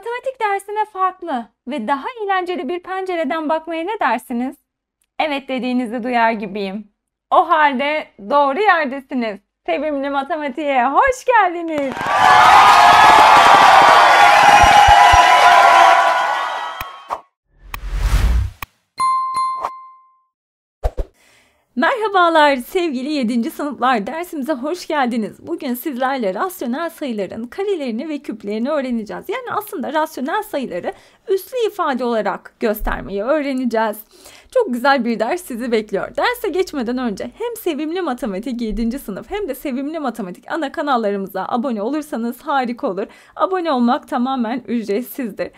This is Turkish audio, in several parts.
matematik dersine farklı ve daha eğlenceli bir pencereden bakmaya ne dersiniz? Evet dediğinizi duyar gibiyim. O halde doğru yerdesiniz. Sevimli Matematiğe hoş geldiniz. Merhabalar sevgili 7. sınıflar dersimize hoş geldiniz. Bugün sizlerle rasyonel sayıların karelerini ve küplerini öğreneceğiz. Yani aslında rasyonel sayıları üslü ifade olarak göstermeyi öğreneceğiz. Çok güzel bir ders sizi bekliyor. Derse geçmeden önce hem sevimli matematik 7. sınıf hem de sevimli matematik ana kanallarımıza abone olursanız harika olur. Abone olmak tamamen ücretsizdir.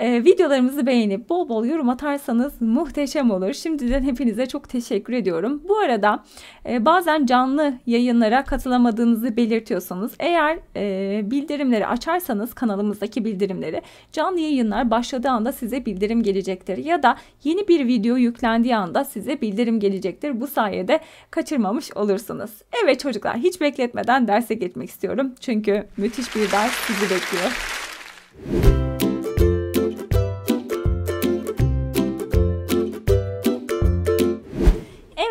E, videolarımızı beğenip bol bol yorum atarsanız muhteşem olur. Şimdiden hepinize çok teşekkür ediyorum. Bu arada e, bazen canlı yayınlara katılamadığınızı belirtiyorsanız eğer e, bildirimleri açarsanız kanalımızdaki bildirimleri canlı yayınlar başladığı anda size bildirim gelecektir. Ya da yeni bir video yüklendiği anda size bildirim gelecektir. Bu sayede kaçırmamış olursunuz. Evet çocuklar hiç bekletmeden derse geçmek istiyorum. Çünkü müthiş bir ders sizi bekliyor.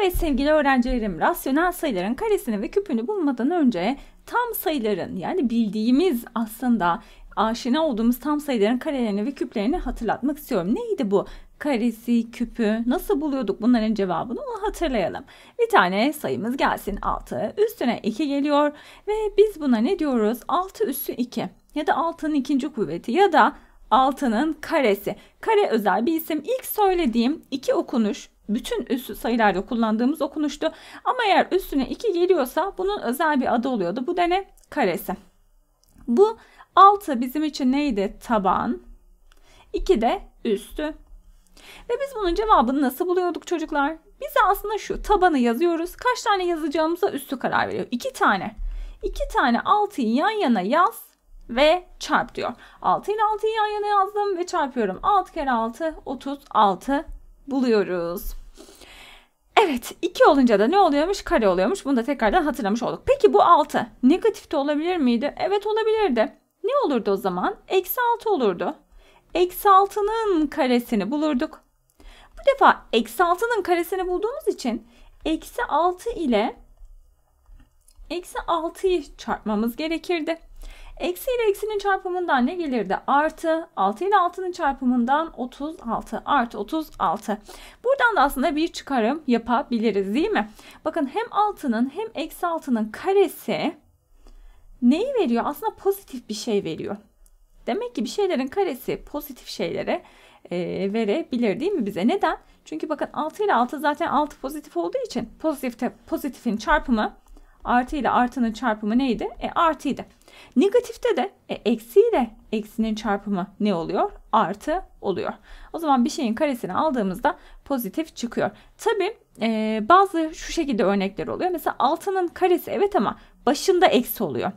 Evet sevgili öğrencilerim, rasyonel sayıların karesini ve küpünü bulmadan önce tam sayıların yani bildiğimiz aslında aşina olduğumuz tam sayıların karelerini ve küplerini hatırlatmak istiyorum. Neydi bu? Karesi, küpü nasıl buluyorduk bunların cevabını onu hatırlayalım. Bir tane sayımız gelsin 6. Üstüne 2 geliyor ve biz buna ne diyoruz? 6 üstü 2 ya da 6'nın ikinci kuvveti ya da 6'nın karesi. Kare özel bir isim. İlk söylediğim iki okunuş bütün üslü sayılarda kullandığımız okunuştu. Ama eğer üstüne 2 geliyorsa bunun özel bir adı oluyordu. Bu da ne? Karesi. Bu 6 bizim için neydi? Taban. 2 de üstü. Ve biz bunun cevabını nasıl buluyorduk çocuklar? Biz aslında şu tabanı yazıyoruz. Kaç tane yazacağımıza üstü karar veriyor. 2 tane. 2 tane 6'yı yan yana yaz ve çarp diyor. 6 ile 6'yı yan yana yazdım ve çarpıyorum. 6 kere 6 36 buluyoruz. Evet 2 olunca da ne oluyormuş? Kare oluyormuş. Bunu da tekrardan hatırlamış olduk. Peki bu 6 negatif de olabilir miydi? Evet olabilirdi. Ne olurdu o zaman? Eksi 6 olurdu. Eksi 6'nın karesini bulurduk. Bu defa eksi 6'nın karesini bulduğumuz için eksi 6 ile eksi 6'yı çarpmamız gerekirdi. Eksi ile eksinin çarpımından ne gelirdi? Artı. 6 ile 6'nın çarpımından 36 artı 36. Buradan da aslında bir çıkarım yapabiliriz değil mi? Bakın hem 6'nın hem eksi 6'nın karesi neyi veriyor? Aslında pozitif bir şey veriyor. Demek ki bir şeylerin karesi pozitif şeylere e, verebilir değil mi bize? Neden? Çünkü bakın 6 ile 6 zaten 6 pozitif olduğu için pozitif pozitifin çarpımı artı ile artının çarpımı neydi? E, artıydı. Negatifte de e, eksiyle eksinin çarpımı ne oluyor? Artı oluyor. O zaman bir şeyin karesini aldığımızda pozitif çıkıyor. Tabi e, bazı şu şekilde örnekler oluyor. Mesela altının karesi evet ama başında eksi oluyor.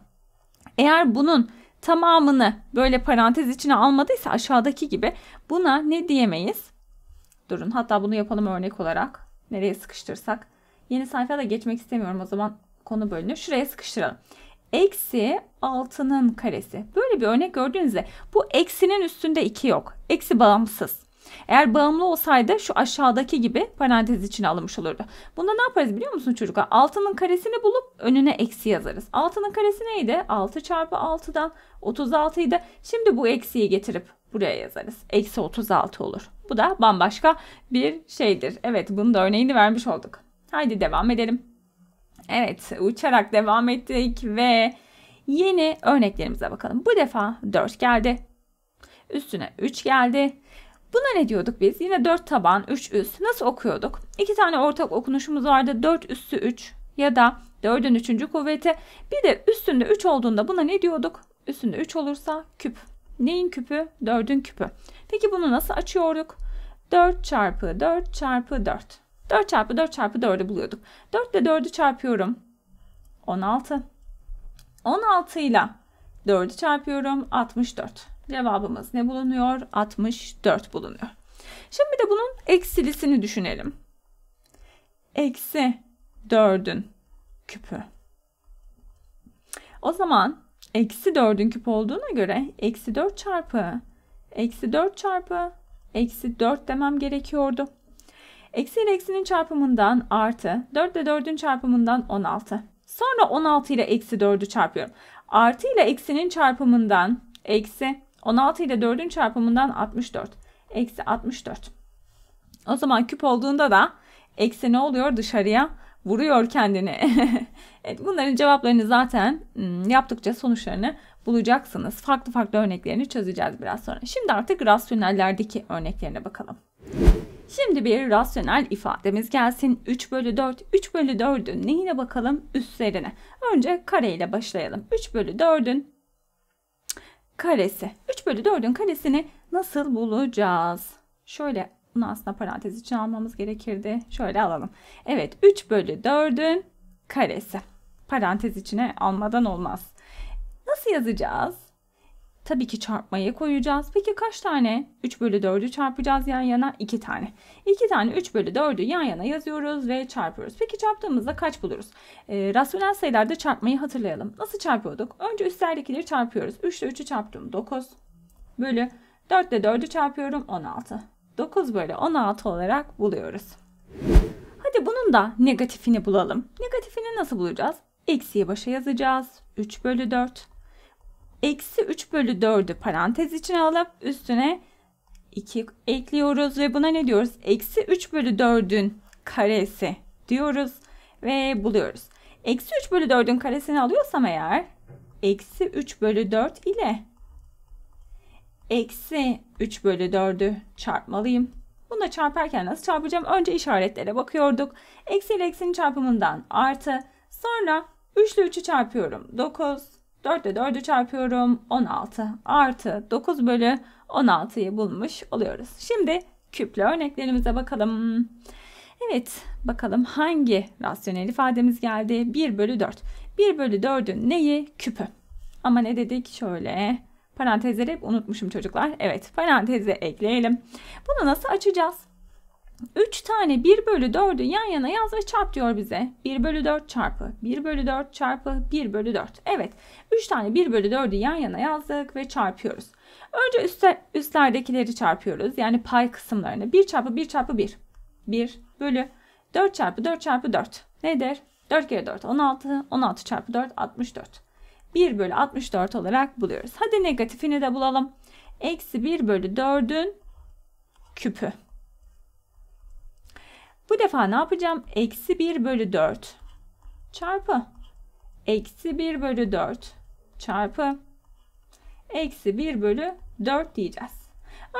Eğer bunun tamamını böyle parantez içine almadıysa aşağıdaki gibi buna ne diyemeyiz? Durun hatta bunu yapalım örnek olarak. Nereye sıkıştırsak. Yeni sayfaya da geçmek istemiyorum o zaman konu bölünür. Şuraya sıkıştıralım eksi 6'nın karesi. Böyle bir örnek gördüğünüzde bu eksinin üstünde 2 yok. Eksi bağımsız. Eğer bağımlı olsaydı şu aşağıdaki gibi parantez içine alınmış olurdu. Bunda ne yaparız biliyor musun çocuklar? 6'nın karesini bulup önüne eksi yazarız. 6'nın karesi neydi? 6 çarpı 6'dan 36 idi. Şimdi bu eksiyi getirip buraya yazarız. Eksi 36 olur. Bu da bambaşka bir şeydir. Evet bunun da örneğini vermiş olduk. Haydi devam edelim. Evet uçarak devam ettik ve yeni örneklerimize bakalım. Bu defa 4 geldi. Üstüne 3 geldi. Buna ne diyorduk biz? Yine 4 taban 3 üst. Nasıl okuyorduk? 2 tane ortak okunuşumuz vardı. 4 üstü 3 ya da 4'ün 3. kuvveti. Bir de üstünde 3 olduğunda buna ne diyorduk? Üstünde 3 olursa küp. Neyin küpü? 4'ün küpü. Peki bunu nasıl açıyorduk? 4 çarpı 4 çarpı 4. 4 çarpı 4 çarpı 4'ü buluyorduk. 4 ile 4'ü çarpıyorum. 16. 16 ile 4'ü çarpıyorum. 64. Cevabımız ne bulunuyor? 64 bulunuyor. Şimdi de bunun eksilisini düşünelim. Eksi 4'ün küpü. O zaman eksi 4'ün küp olduğuna göre eksi 4 çarpı eksi 4 çarpı eksi 4 demem gerekiyordu. Eksi ile eksinin çarpımından artı. 4 ile 4'ün çarpımından 16. Sonra 16 ile eksi 4'ü çarpıyorum. Artı ile eksinin çarpımından eksi. 16 ile 4'ün çarpımından 64. Eksi 64. O zaman küp olduğunda da eksi ne oluyor? Dışarıya vuruyor kendini. evet, bunların cevaplarını zaten hmm, yaptıkça sonuçlarını bulacaksınız. Farklı farklı örneklerini çözeceğiz biraz sonra. Şimdi artık rasyonellerdeki örneklerine bakalım. Şimdi bir rasyonel ifademiz gelsin. 3 bölü 4. 3 bölü 4'ün neyine bakalım? Üstlerine. Önce kareyle başlayalım. 3 bölü 4'ün karesi. 3 bölü 4'ün karesini nasıl bulacağız? Şöyle bunu aslında parantez için almamız gerekirdi. Şöyle alalım. Evet 3 bölü 4'ün karesi. Parantez içine almadan olmaz. Nasıl yazacağız? Tabii ki çarpmaya koyacağız. Peki kaç tane? 3 bölü 4'ü çarpacağız yan yana. 2 tane. 2 tane 3 bölü 4'ü yan yana yazıyoruz ve çarpıyoruz. Peki çarptığımızda kaç buluruz? E, ee, rasyonel sayılarda çarpmayı hatırlayalım. Nasıl çarpıyorduk? Önce üstlerdekileri çarpıyoruz. 3 ile 3'ü çarptım 9 bölü 4 ile 4'ü çarpıyorum 16. 9 bölü 16 olarak buluyoruz. Hadi bunun da negatifini bulalım. Negatifini nasıl bulacağız? Eksiye başa yazacağız. 3 bölü 4 eksi 3 bölü 4'ü parantez içine alıp üstüne 2 ekliyoruz ve buna ne diyoruz? Eksi 3 bölü 4'ün karesi diyoruz ve buluyoruz. Eksi 3 bölü 4'ün karesini alıyorsam eğer eksi 3 bölü 4 ile eksi 3 bölü 4'ü çarpmalıyım. Bunu çarparken nasıl çarpacağım? Önce işaretlere bakıyorduk. Eksi ile eksinin çarpımından artı. Sonra 3 ile 3'ü çarpıyorum. 9 4 ile 4'ü çarpıyorum. 16 artı 9 bölü 16'yı bulmuş oluyoruz. Şimdi küple örneklerimize bakalım. Evet bakalım hangi rasyonel ifademiz geldi? 1 bölü 4. 1 bölü 4'ün neyi? Küpü. Ama ne dedik? Şöyle parantezleri hep unutmuşum çocuklar. Evet paranteze ekleyelim. Bunu nasıl açacağız? 3 tane 1 bölü 4'ü yan yana yaz ve çarp diyor bize. 1 bölü 4 çarpı 1 bölü 4 çarpı 1 bölü 4. Evet 3 tane 1 bölü 4'ü yan yana yazdık ve çarpıyoruz. Önce üstler, üstlerdekileri çarpıyoruz. Yani pay kısımlarını 1 çarpı 1 çarpı 1. 1 bölü 4 çarpı 4 çarpı 4. Nedir? 4 kere 4 16. 16 çarpı 4 64. 1 bölü 64 olarak buluyoruz. Hadi negatifini de bulalım. Eksi 1 bölü 4'ün küpü. Bu defa ne yapacağım? Eksi 1 bölü 4 çarpı eksi 1 bölü 4 çarpı eksi 1 bölü 4 diyeceğiz.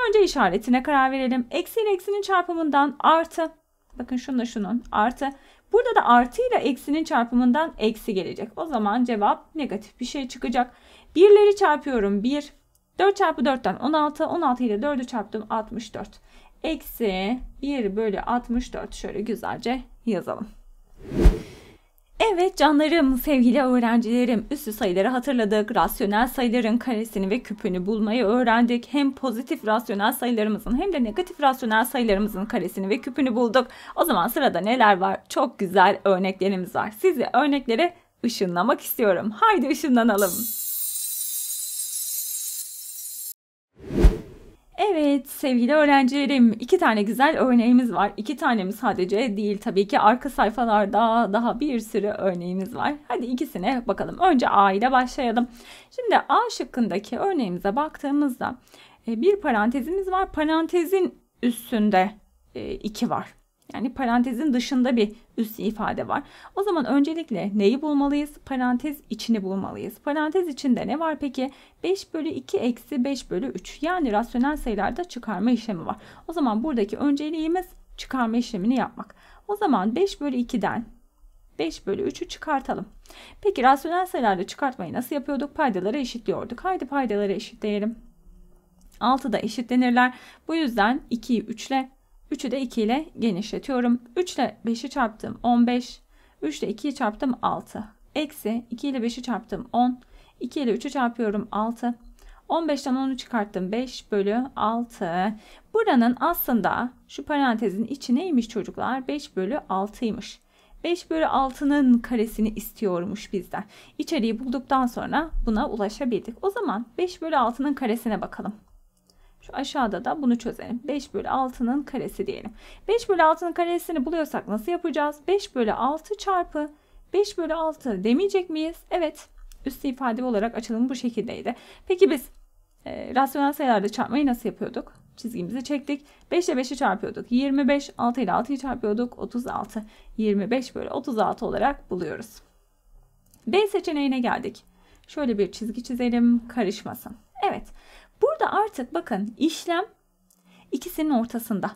Önce işaretine karar verelim. Eksi ile eksinin çarpımından artı. Bakın şununla şunun artı. Burada da artı ile eksinin çarpımından eksi gelecek. O zaman cevap negatif bir şey çıkacak. Birleri çarpıyorum 1. 4 çarpı 4'ten 16. 16 ile 4'ü çarptım 64 eksi 1 bölü 64 şöyle güzelce yazalım. Evet canlarım, sevgili öğrencilerim, üstü sayıları hatırladık. Rasyonel sayıların karesini ve küpünü bulmayı öğrendik. Hem pozitif rasyonel sayılarımızın hem de negatif rasyonel sayılarımızın karesini ve küpünü bulduk. O zaman sırada neler var? Çok güzel örneklerimiz var. Sizi örneklere ışınlamak istiyorum. Haydi ışınlanalım. Evet sevgili öğrencilerim iki tane güzel örneğimiz var. İki tane mi sadece değil tabii ki arka sayfalarda daha bir sürü örneğimiz var. Hadi ikisine bakalım. Önce A ile başlayalım. Şimdi A şıkkındaki örneğimize baktığımızda e, bir parantezimiz var. Parantezin üstünde e, iki var. Yani parantezin dışında bir üst ifade var. O zaman öncelikle neyi bulmalıyız? Parantez içini bulmalıyız. Parantez içinde ne var peki? 5 bölü 2 eksi 5 bölü 3. Yani rasyonel sayılarda çıkarma işlemi var. O zaman buradaki önceliğimiz çıkarma işlemini yapmak. O zaman 5 bölü 2'den 5 bölü 3'ü çıkartalım. Peki rasyonel sayılarda çıkartmayı nasıl yapıyorduk? Paydaları eşitliyorduk. Haydi paydaları eşitleyelim. 6 da eşitlenirler. Bu yüzden 2'yi 3 ile 3'ü de 2 ile genişletiyorum. 3 ile 5'i çarptım 15. 3 ile 2'yi çarptım 6. Eksi 2 ile 5'i çarptım 10. 2 ile 3'ü çarpıyorum 6. 15'ten 10'u çıkarttım 5 bölü 6. Buranın aslında şu parantezin içi neymiş çocuklar? 5 bölü 6'ymış. 5 bölü 6'nın karesini istiyormuş bizden. İçeriği bulduktan sonra buna ulaşabildik. O zaman 5 bölü 6'nın karesine bakalım. Aşağıda da bunu çözelim. 5 bölü 6'nın karesi diyelim. 5 bölü 6'nın karesini buluyorsak nasıl yapacağız? 5 bölü 6 çarpı 5 bölü 6 demeyecek miyiz? Evet. Üst ifade olarak açılımı bu şekildeydi. Peki biz e, rasyonel sayılarda çarpmayı nasıl yapıyorduk? Çizgimizi çektik. 5 ile 5'i çarpıyorduk. 25, 6 ile 6'yı çarpıyorduk. 36. 25 bölü 36 olarak buluyoruz. B seçeneğine geldik. Şöyle bir çizgi çizelim karışmasın. Evet. Burada artık bakın işlem ikisinin ortasında.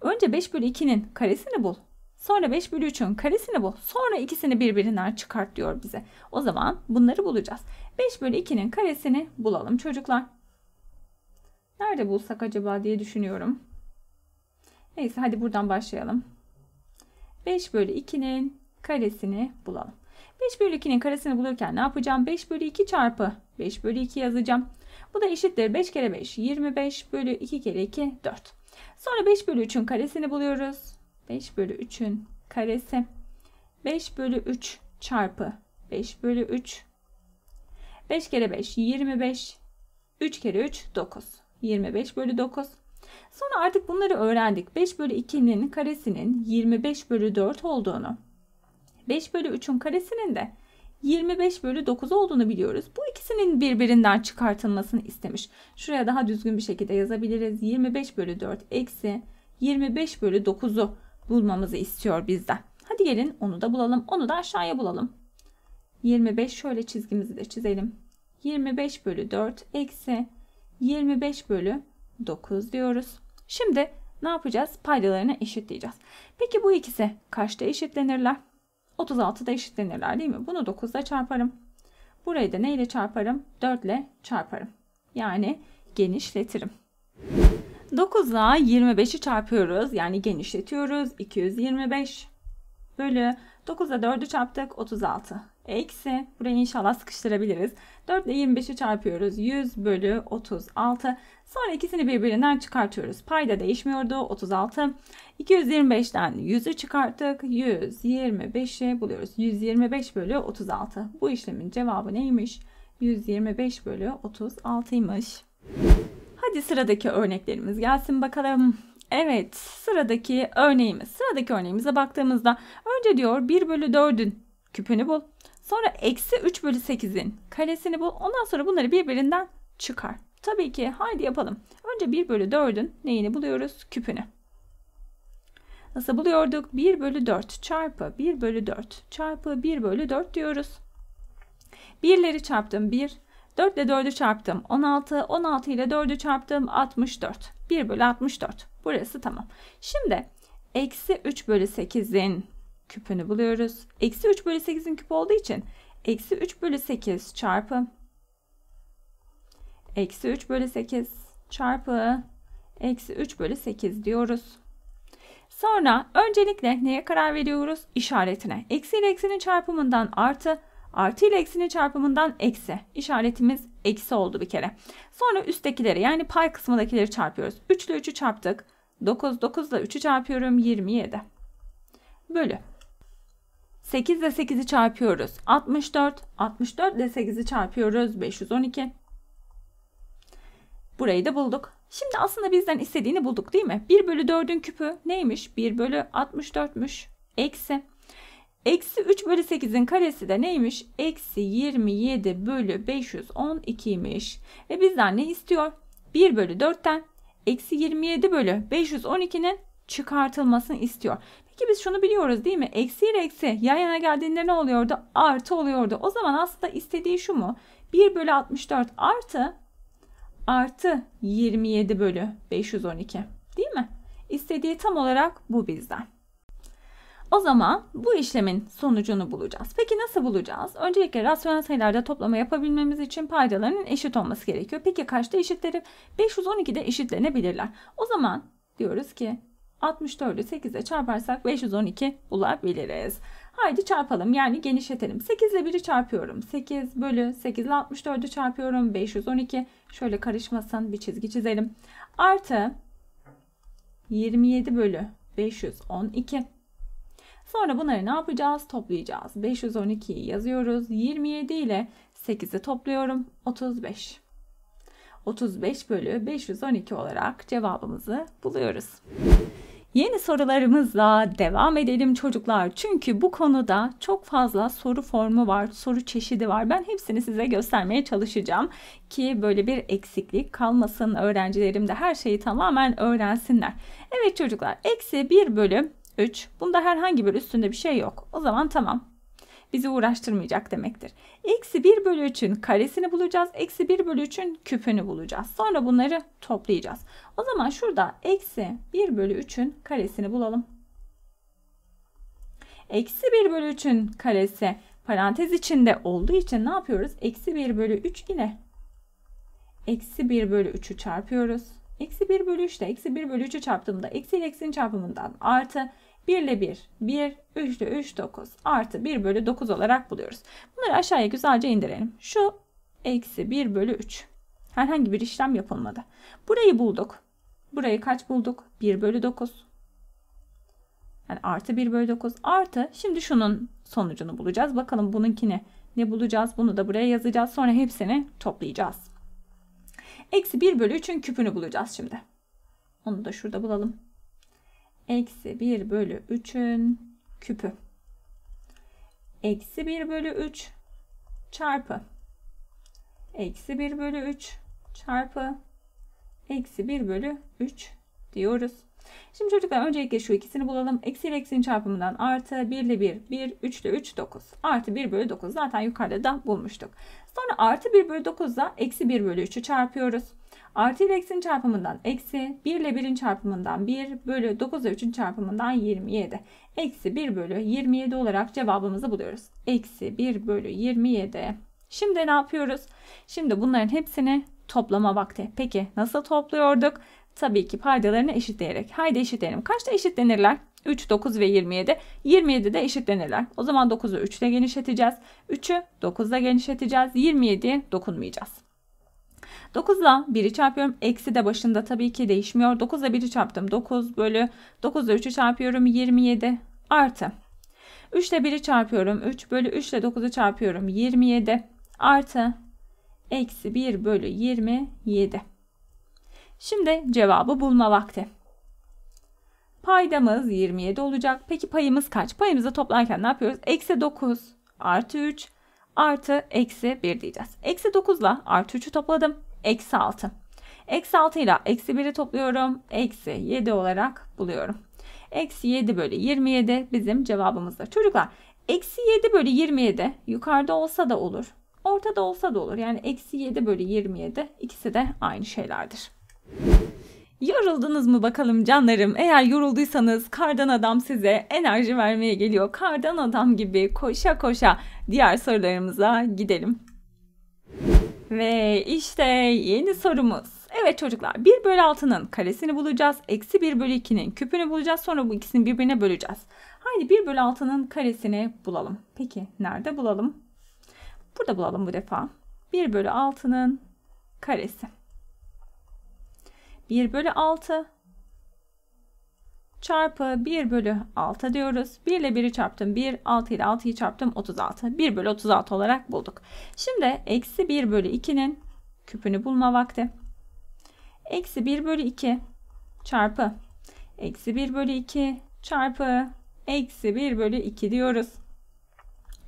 Önce 5 bölü 2'nin karesini bul. Sonra 5 bölü 3'ün karesini bul. Sonra ikisini birbirinden çıkart diyor bize. O zaman bunları bulacağız. 5 bölü 2'nin karesini bulalım çocuklar. Nerede bulsak acaba diye düşünüyorum. Neyse hadi buradan başlayalım. 5 bölü 2'nin karesini bulalım. 5 bölü 2'nin karesini bulurken ne yapacağım? 5 bölü 2 çarpı 5 bölü 2 yazacağım. Bu da eşittir 5 kere 5 25 bölü 2 kere 2 4. Sonra 5 bölü 3'ün karesini buluyoruz. 5 bölü 3'ün karesi 5 bölü 3 çarpı 5 bölü 3 5 kere 5 25 3 kere 3 9 25 bölü 9 Sonra artık bunları öğrendik. 5 bölü 2'nin karesinin 25 bölü 4 olduğunu. 5 bölü 3'ün karesinin de 25 bölü 9 olduğunu biliyoruz. Bu ikisinin birbirinden çıkartılmasını istemiş. Şuraya daha düzgün bir şekilde yazabiliriz. 25 bölü 4 eksi 25 bölü 9'u bulmamızı istiyor bizden. Hadi gelin onu da bulalım. Onu da aşağıya bulalım. 25 şöyle çizgimizi de çizelim. 25 bölü 4 eksi 25 bölü 9 diyoruz. Şimdi ne yapacağız? Paydalarını eşitleyeceğiz. Peki bu ikisi kaçta eşitlenirler? 36 da eşitlenirler değil mi? Bunu 9 ile çarparım. Burayı da neyle çarparım? 4 ile çarparım. Yani genişletirim. 9 ile 25'i çarpıyoruz. Yani genişletiyoruz. 225 bölü 9 ile 4'ü çarptık 36. Eksi burayı inşallah sıkıştırabiliriz. 4 ile 25'i çarpıyoruz. 100 bölü 36. Sonra ikisini birbirinden çıkartıyoruz. Payda değişmiyordu 36. 225'ten 100'ü çıkarttık. 125'i buluyoruz. 125 bölü 36. Bu işlemin cevabı neymiş? 125 bölü 36'ymış. Hadi sıradaki örneklerimiz gelsin bakalım. Evet sıradaki örneğimiz. Sıradaki örneğimize baktığımızda önce diyor 1 bölü 4'ün küpünü bul. Sonra eksi 3 bölü 8'in karesini bul. Ondan sonra bunları birbirinden çıkar. Tabii ki haydi yapalım. Önce 1 bölü 4'ün neyini buluyoruz? Küpünü. Nasıl buluyorduk? 1 bölü 4 çarpı 1 bölü 4 çarpı 1 bölü 4 diyoruz. Birleri çarptım 1. 4 ile 4'ü çarptım 16. 16 ile 4'ü çarptım 64. 1 bölü 64. Burası tamam. Şimdi eksi 3 bölü 8'in küpünü buluyoruz. Eksi 3 bölü 8'in küpü olduğu için eksi 3 bölü 8 çarpı eksi 3 bölü 8 çarpı eksi 3 bölü 8 diyoruz. Sonra öncelikle neye karar veriyoruz? İşaretine. Eksi ile eksinin çarpımından artı, artı ile eksinin çarpımından eksi. İşaretimiz eksi oldu bir kere. Sonra üsttekileri yani pay kısmındakileri çarpıyoruz. 3 ile 3'ü çarptık. 9, 9 ile 3'ü çarpıyorum 27. Bölü. 8 ile 8'i çarpıyoruz. 64, 64 ile 8'i çarpıyoruz. 512. Burayı da bulduk. Şimdi aslında bizden istediğini bulduk değil mi? 1 bölü 4'ün küpü neymiş? 1 bölü 64'müş. Eksi. Eksi 3 bölü 8'in karesi de neymiş? Eksi 27 bölü 512'ymiş. Ve bizden ne istiyor? 1 bölü 4'ten eksi 27 bölü 512'nin çıkartılmasını istiyor. Peki biz şunu biliyoruz değil mi? Eksi ile eksi yan yana geldiğinde ne oluyordu? Artı oluyordu. O zaman aslında istediği şu mu? 1 bölü 64 artı artı 27 bölü 512 değil mi? İstediği tam olarak bu bizden. O zaman bu işlemin sonucunu bulacağız. Peki nasıl bulacağız? Öncelikle rasyonel sayılarda toplama yapabilmemiz için paydalarının eşit olması gerekiyor. Peki kaçta eşitleri? 512'de eşitlenebilirler. O zaman diyoruz ki 64'ü 8'e çarparsak 512 bulabiliriz. Haydi çarpalım yani genişletelim. 8 ile 1'i çarpıyorum. 8 bölü 8 ile 64'ü çarpıyorum. 512 şöyle karışmasın bir çizgi çizelim. Artı 27 bölü 512. Sonra bunları ne yapacağız? Toplayacağız. 512'yi yazıyoruz. 27 ile 8'i topluyorum. 35. 35 bölü 512 olarak cevabımızı buluyoruz. Yeni sorularımızla devam edelim çocuklar. Çünkü bu konuda çok fazla soru formu var, soru çeşidi var. Ben hepsini size göstermeye çalışacağım ki böyle bir eksiklik kalmasın. Öğrencilerim de her şeyi tamamen öğrensinler. Evet çocuklar, eksi 1 bölü 3. Bunda herhangi bir üstünde bir şey yok. O zaman tamam bizi uğraştırmayacak demektir. Eksi 1 bölü 3'ün karesini bulacağız. Eksi 1 bölü 3'ün küpünü bulacağız. Sonra bunları toplayacağız. O zaman şurada eksi 1 bölü 3'ün karesini bulalım. Eksi 1 bölü 3'ün karesi parantez içinde olduğu için ne yapıyoruz? Eksi 1 bölü 3 ile eksi 1 bölü 3'ü çarpıyoruz. Eksi 1 bölü 3 ile eksi 1 bölü 3'ü çarptığımda eksi ile eksinin çarpımından artı 1 ile 1, 1, 3 ile 3, 9 artı 1 bölü 9 olarak buluyoruz. Bunları aşağıya güzelce indirelim. Şu eksi 1 bölü 3. Herhangi bir işlem yapılmadı. Burayı bulduk. Burayı kaç bulduk? 1 bölü 9. Yani artı 1 bölü 9 artı. Şimdi şunun sonucunu bulacağız. Bakalım bununkini ne bulacağız? Bunu da buraya yazacağız. Sonra hepsini toplayacağız. Eksi 1 bölü 3'ün küpünü bulacağız şimdi. Onu da şurada bulalım eksi 1 bölü 3'ün küpü. Eksi 1 bölü 3 çarpı eksi 1 bölü 3 çarpı eksi 1 bölü 3 diyoruz. Şimdi çocuklar öncelikle şu ikisini bulalım. Eksi ile eksinin çarpımından artı 1 ile 1, 1, 3 ile 3, 9. Artı 1 bölü 9 zaten yukarıda da bulmuştuk. Sonra artı 1 bölü 9 da eksi 1 bölü 3'ü çarpıyoruz. Artı ile eksin çarpımından eksi, 1 ile 1'in çarpımından 1 bölü 9 ile 3'ün çarpımından 27. Eksi 1 bölü 27 olarak cevabımızı buluyoruz. Eksi 1 bölü 27. Şimdi ne yapıyoruz? Şimdi bunların hepsini toplama vakti. Peki nasıl topluyorduk? Tabii ki paydalarını eşitleyerek. Haydi eşitleyelim. Kaçta eşitlenirler? 3, 9 ve 27. 27 de eşitlenirler. O zaman 9'u 3 ile genişleteceğiz. 3'ü 9 ile genişleteceğiz. 27'ye dokunmayacağız. 9 ile 1'i çarpıyorum. Eksi de başında tabii ki değişmiyor. 9 ile 1'i çarptım. 9 bölü 9 ile 3'ü çarpıyorum. 27 artı. 3 ile 1'i çarpıyorum. 3 bölü 3 ile 9'u çarpıyorum. 27 artı. Eksi 1 bölü 27. Şimdi cevabı bulma vakti. Paydamız 27 olacak. Peki payımız kaç? Payımızı toplarken ne yapıyoruz? Eksi 9 artı 3 artı eksi 1 diyeceğiz. Eksi 9 ile artı 3'ü topladım eksi 6. Eksi 6 ile eksi 1'i topluyorum. Eksi 7 olarak buluyorum. Eksi 7 bölü 27 bizim cevabımızdır. Çocuklar eksi 7 bölü 27 yukarıda olsa da olur. Ortada olsa da olur. Yani eksi 7 bölü 27 ikisi de aynı şeylerdir. Yoruldunuz mu bakalım canlarım? Eğer yorulduysanız kardan adam size enerji vermeye geliyor. Kardan adam gibi koşa koşa diğer sorularımıza gidelim. Ve işte yeni sorumuz. Evet çocuklar 1 bölü 6'nın karesini bulacağız. Eksi 1 bölü 2'nin küpünü bulacağız. Sonra bu ikisini birbirine böleceğiz. Haydi 1 bölü 6'nın karesini bulalım. Peki nerede bulalım? Burada bulalım bu defa. 1 bölü 6'nın karesi. 1 bölü 6 çarpı 1 bölü 6 diyoruz. 1 ile 1'i çarptım 1, 6 ile 6'yı çarptım 36. 1 bölü 36 olarak bulduk. Şimdi eksi 1 bölü 2'nin küpünü bulma vakti. Eksi 1 bölü 2 çarpı eksi 1 bölü 2 çarpı eksi 1 bölü 2 diyoruz.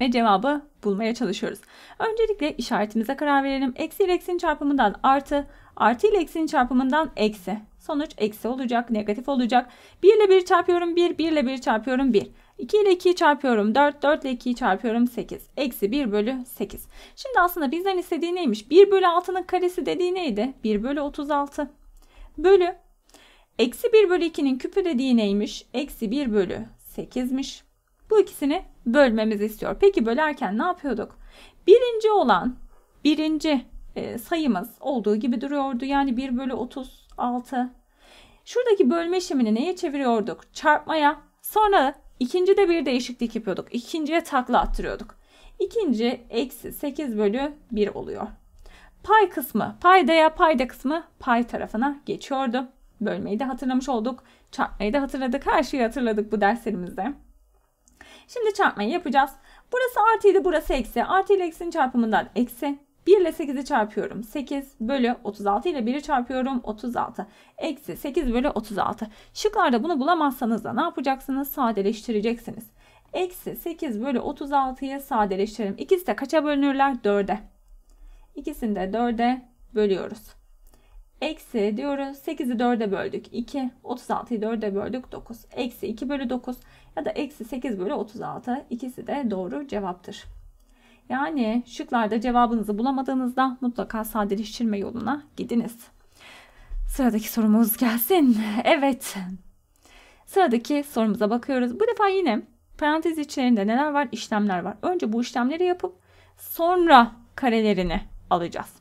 Ve cevabı bulmaya çalışıyoruz. Öncelikle işaretimize karar verelim. Eksi ile eksinin çarpımından artı Artı ile eksinin çarpımından eksi. Sonuç eksi olacak, negatif olacak. 1 ile 1 çarpıyorum 1, 1 ile 1 çarpıyorum 1. 2 ile 2'yi çarpıyorum 4, 4 ile 2'yi çarpıyorum 8. Eksi 1 bölü 8. Şimdi aslında bizden istediği neymiş? 1 bölü 6'nın karesi dediği neydi? 1 bölü 36. Bölü. Eksi 1 bölü 2'nin küpü dediği neymiş? Eksi 1 bölü 8'miş. Bu ikisini bölmemizi istiyor. Peki bölerken ne yapıyorduk? Birinci olan birinci e, sayımız olduğu gibi duruyordu. Yani 1 bölü 36. Şuradaki bölme işlemini neye çeviriyorduk? Çarpmaya. Sonra ikinci de bir değişiklik yapıyorduk. İkinciye takla attırıyorduk. İkinci eksi 8 bölü 1 oluyor. Pay kısmı paydaya payda kısmı pay tarafına geçiyordu. Bölmeyi de hatırlamış olduk. Çarpmayı da hatırladık. Her şeyi hatırladık bu derslerimizde. Şimdi çarpmayı yapacağız. Burası artıydı burası eksi. Artı ile eksinin çarpımından eksi. 1 ile 8'i çarpıyorum. 8 bölü 36 ile 1'i çarpıyorum. 36. Eksi 8 bölü 36. Şıklarda bunu bulamazsanız da ne yapacaksınız? Sadeleştireceksiniz. Eksi 8 bölü 36'yı sadeleştirelim. İkisi de kaça bölünürler? 4'e. İkisini de 4'e bölüyoruz. Eksi diyoruz 8'i 4'e böldük 2. 36'yı 4'e böldük 9. Eksi 2 bölü 9 ya da eksi 8 bölü 36 İkisi de doğru cevaptır. Yani şıklarda cevabınızı bulamadığınızda mutlaka sadeleştirme yoluna gidiniz. Sıradaki sorumuz gelsin. Evet. Sıradaki sorumuza bakıyoruz. Bu defa yine parantez içlerinde neler var? İşlemler var. Önce bu işlemleri yapıp sonra karelerini alacağız.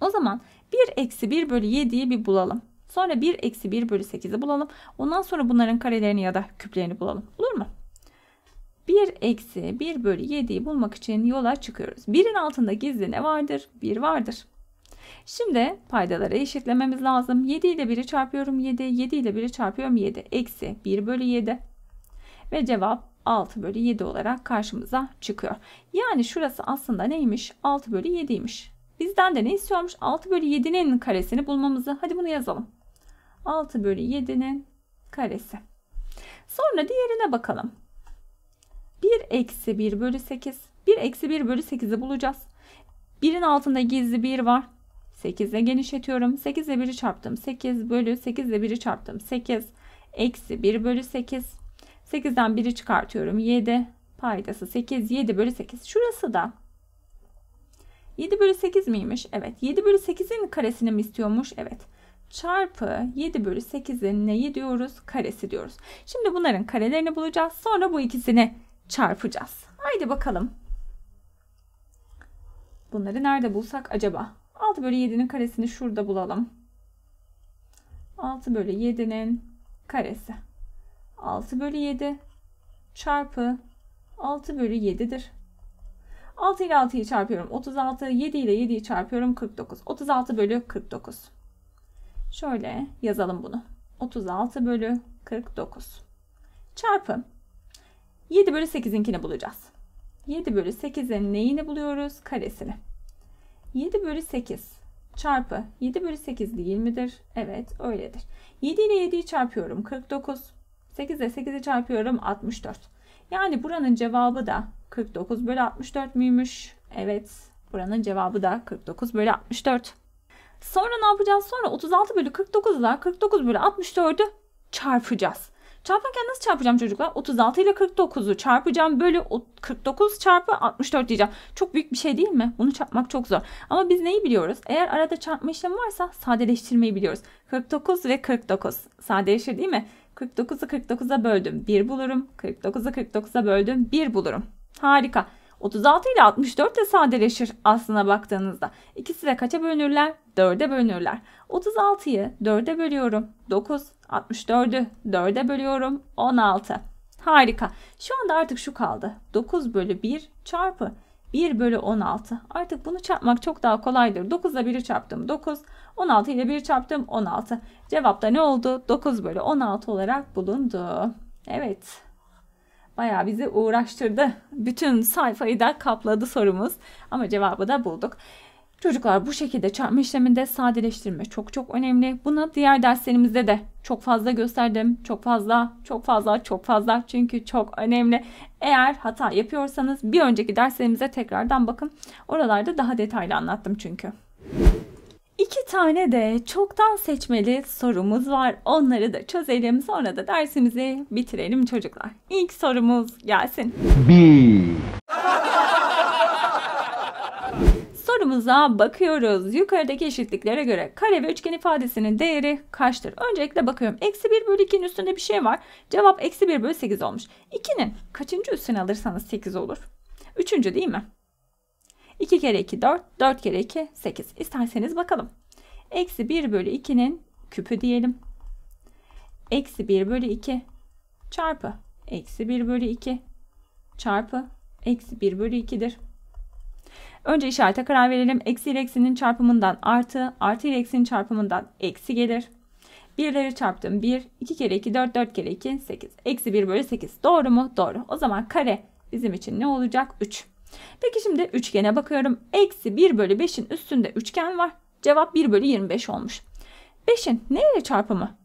O zaman 1 eksi 1 bölü 7'yi bir bulalım. Sonra 1 eksi 1 bölü 8'i bulalım. Ondan sonra bunların karelerini ya da küplerini bulalım. Olur mu? 1 eksi 1 bölü 7'yi bulmak için yola çıkıyoruz. 1'in altında gizli ne vardır? 1 vardır. Şimdi paydaları eşitlememiz lazım. 7 ile 1'i çarpıyorum 7. 7 ile 1'i çarpıyorum 7. Eksi 1 bölü 7. Ve cevap 6 bölü 7 olarak karşımıza çıkıyor. Yani şurası aslında neymiş? 6 bölü 7'ymiş. Bizden de ne istiyormuş? 6 bölü 7'nin karesini bulmamızı. Hadi bunu yazalım. 6 bölü 7'nin karesi. Sonra diğerine bakalım. 1 eksi 1 bölü 8. 1 eksi 1 bölü 8'i bulacağız. 1'in altında gizli 1 var. 8 ile genişletiyorum. 8 ile 1'i çarptım. 8 bölü 8 ile 1'i çarptım. 8 eksi 1 bölü 8. 8'den 1'i çıkartıyorum. 7 paydası 8. 7 bölü 8. Şurası da 7 bölü 8 miymiş? Evet. 7 bölü 8'in karesini mi istiyormuş? Evet. Çarpı 7 bölü 8'in neyi diyoruz? Karesi diyoruz. Şimdi bunların karelerini bulacağız. Sonra bu ikisini çarpacağız. Haydi bakalım. Bunları nerede bulsak acaba? 6 bölü 7'nin karesini şurada bulalım. 6 bölü 7'nin karesi. 6 bölü 7 çarpı 6 bölü 7'dir. 6 ile 6'yı çarpıyorum. 36, 7 ile 7'yi çarpıyorum. 49. 36 bölü 49. Şöyle yazalım bunu. 36 bölü 49 çarpı 7 bölü 8'inkini bulacağız. 7 bölü 8'in neyini buluyoruz? Karesini. 7 bölü 8 çarpı 7 bölü 8 değil midir? Evet öyledir. 7 ile 7'yi çarpıyorum 49. 8 ile 8'i çarpıyorum 64. Yani buranın cevabı da 49 bölü 64 müymüş? Evet buranın cevabı da 49 bölü 64. Sonra ne yapacağız? Sonra 36 bölü 49 ile 49 bölü 64'ü çarpacağız. Çarparken nasıl çarpacağım çocuklar? 36 ile 49'u çarpacağım bölü 49 çarpı 64 diyeceğim. Çok büyük bir şey değil mi? Bunu çarpmak çok zor. Ama biz neyi biliyoruz? Eğer arada çarpma işlemi varsa sadeleştirmeyi biliyoruz. 49 ve 49 sadeleşir değil mi? 49'u 49'a böldüm 1 bulurum. 49'u 49'a böldüm 1 bulurum. Harika. 36 ile 64 de sadeleşir aslına baktığınızda. İkisi de kaça bölünürler? 4'e bölünürler. 36'yı 4'e bölüyorum. 9. 64'ü 4'e bölüyorum. 16. Harika. Şu anda artık şu kaldı. 9 bölü 1 çarpı 1 bölü 16. Artık bunu çarpmak çok daha kolaydır. 9 ile 1'i çarptım 9. 16 ile 1'i çarptım 16. Cevapta ne oldu? 9 bölü 16 olarak bulundu. Evet. Baya bizi uğraştırdı. Bütün sayfayı da kapladı sorumuz. Ama cevabı da bulduk. Çocuklar bu şekilde çarpma işleminde sadeleştirme çok çok önemli. Bunu diğer derslerimizde de çok fazla gösterdim. Çok fazla, çok fazla, çok fazla. Çünkü çok önemli. Eğer hata yapıyorsanız bir önceki derslerimize tekrardan bakın. Oralarda daha detaylı anlattım çünkü. İki tane de çoktan seçmeli sorumuz var. Onları da çözelim. Sonra da dersimizi bitirelim çocuklar. İlk sorumuz gelsin. Bir. Sorumuza bakıyoruz. Yukarıdaki eşitliklere göre kare ve üçgen ifadesinin değeri kaçtır? Öncelikle bakıyorum. Eksi 1 bölü 2'nin üstünde bir şey var. Cevap eksi 1 bölü 8 olmuş. 2'nin kaçıncı üstüne alırsanız 8 olur? Üçüncü değil mi? 2 kere 2 4, 4 kere 2 8. İsterseniz bakalım. Eksi 1 bölü 2'nin küpü diyelim. Eksi 1 bölü 2 çarpı eksi 1 bölü 2 çarpı eksi 1 bölü 2'dir. Önce işarete karar verelim. Eksi ile eksinin çarpımından artı, artı ile eksinin çarpımından eksi gelir. Birleri çarptım 1, 2 kere 2, 4, 4 kere 2, 8. Eksi 1 bölü 8. Doğru mu? Doğru. O zaman kare bizim için ne olacak? 3. Peki şimdi üçgene bakıyorum. Eksi 1 bölü 5'in üstünde üçgen var. Cevap 1 bölü 25 olmuş. 5'in neyle çarpımı?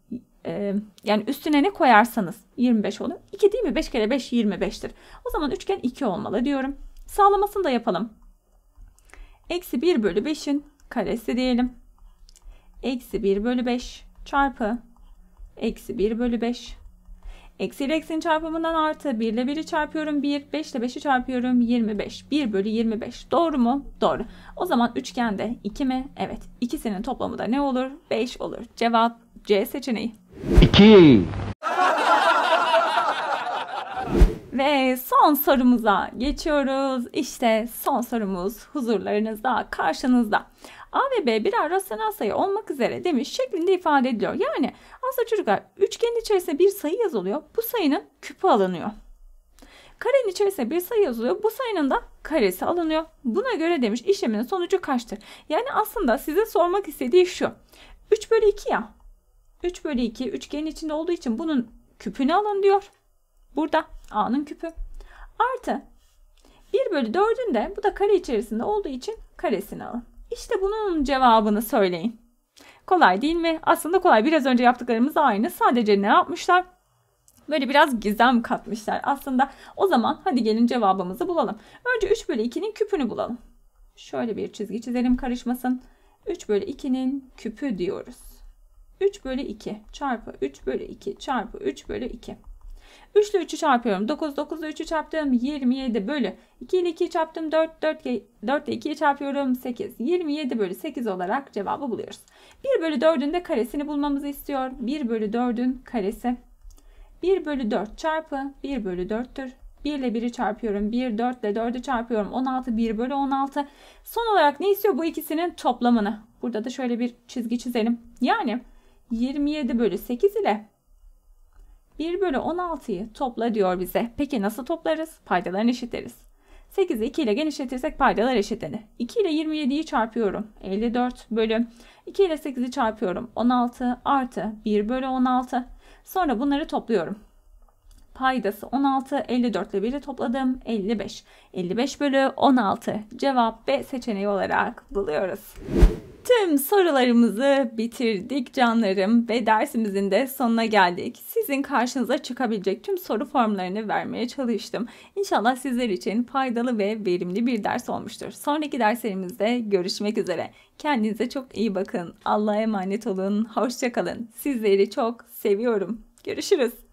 Ee, yani üstüne ne koyarsanız 25 olur. 2 değil mi? 5 kere 5 25'tir. O zaman üçgen 2 olmalı diyorum. Sağlamasını da yapalım. Eksi 1 bölü 5'in karesi diyelim. Eksi 1 bölü 5 çarpı eksi 1 bölü 5 Eksi ile eksinin çarpımından artı 1 ile 1'i çarpıyorum 1. 5 ile 5'i çarpıyorum 25. 1 bölü 25. Doğru mu? Doğru. O zaman üçgende 2 mi? Evet. İkisinin toplamı da ne olur? 5 olur. Cevap C seçeneği. 2. Ve son sorumuza geçiyoruz. İşte son sorumuz huzurlarınızda, karşınızda. A ve B birer rasyonel sayı olmak üzere demiş şeklinde ifade ediliyor. Yani aslında çocuklar üçgenin içerisine bir sayı yazılıyor. Bu sayının küpü alınıyor. Karenin içerisine bir sayı yazılıyor. Bu sayının da karesi alınıyor. Buna göre demiş işleminin sonucu kaçtır? Yani aslında size sormak istediği şu. 3 bölü 2 ya. 3 bölü 2 üçgenin içinde olduğu için bunun küpünü alın diyor. Burada A'nın küpü. Artı 1 bölü 4'ün de bu da kare içerisinde olduğu için karesini alın. İşte bunun cevabını söyleyin. Kolay değil mi? Aslında kolay. Biraz önce yaptıklarımız aynı. Sadece ne yapmışlar? Böyle biraz gizem katmışlar. Aslında o zaman hadi gelin cevabımızı bulalım. Önce 3 bölü 2'nin küpünü bulalım. Şöyle bir çizgi çizelim karışmasın. 3 bölü 2'nin küpü diyoruz. 3 bölü 2 çarpı 3 bölü 2 çarpı 3 bölü 2. 3 ile 3'ü çarpıyorum. 9, 9 ile 3'ü çarptım. 27 bölü 2 ile 2'yi çarptım. 4, 4, 4 ile 2'yi çarpıyorum. 8. 27 bölü 8 olarak cevabı buluyoruz. 1 bölü 4'ün de karesini bulmamızı istiyor. 1 bölü 4'ün karesi. 1 bölü 4 çarpı 1 bölü 4'tür. 1 ile 1'i çarpıyorum. 1, 4 ile 4'ü çarpıyorum. 16, 1 bölü 16. Son olarak ne istiyor? Bu ikisinin toplamını. Burada da şöyle bir çizgi çizelim. Yani 27 bölü 8 ile 1 bölü 16'yı topla diyor bize. Peki nasıl toplarız? Paydalarını eşitleriz. 8'i 2 ile genişletirsek paydalar eşitlenir. 2 ile 27'yi çarpıyorum. 54 bölü 2 ile 8'i çarpıyorum. 16 artı 1 bölü 16. Sonra bunları topluyorum. Paydası 16, 54 ile 1'i topladım. 55. 55 bölü 16 cevap B seçeneği olarak buluyoruz. Tüm sorularımızı bitirdik canlarım ve dersimizin de sonuna geldik. Sizin karşınıza çıkabilecek tüm soru formlarını vermeye çalıştım. İnşallah sizler için faydalı ve verimli bir ders olmuştur. Sonraki derslerimizde görüşmek üzere. Kendinize çok iyi bakın. Allah'a emanet olun. Hoşçakalın. Sizleri çok seviyorum. Görüşürüz.